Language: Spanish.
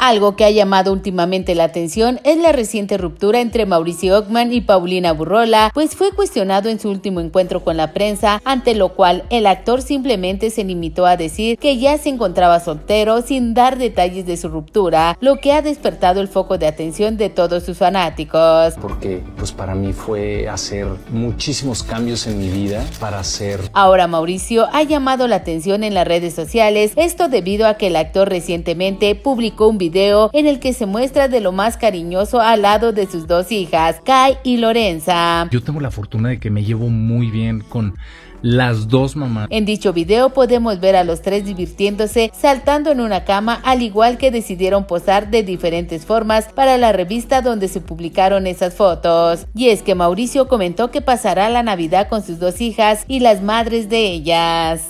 Algo que ha llamado últimamente la atención es la reciente ruptura entre Mauricio Ockman y Paulina Burrola, pues fue cuestionado en su último encuentro con la prensa, ante lo cual el actor simplemente se limitó a decir que ya se encontraba soltero sin dar detalles de su ruptura, lo que ha despertado el foco de atención de todos sus fanáticos. Porque pues, para mí fue hacer muchísimos cambios en mi vida para hacer. Ahora Mauricio ha llamado la atención en las redes sociales, esto debido a que el actor recientemente publicó un video en el que se muestra de lo más cariñoso al lado de sus dos hijas, Kai y Lorenza. Yo tengo la fortuna de que me llevo muy bien con las dos mamás. En dicho video podemos ver a los tres divirtiéndose, saltando en una cama, al igual que decidieron posar de diferentes formas para la revista donde se publicaron esas fotos. Y es que Mauricio comentó que pasará la Navidad con sus dos hijas y las madres de ellas.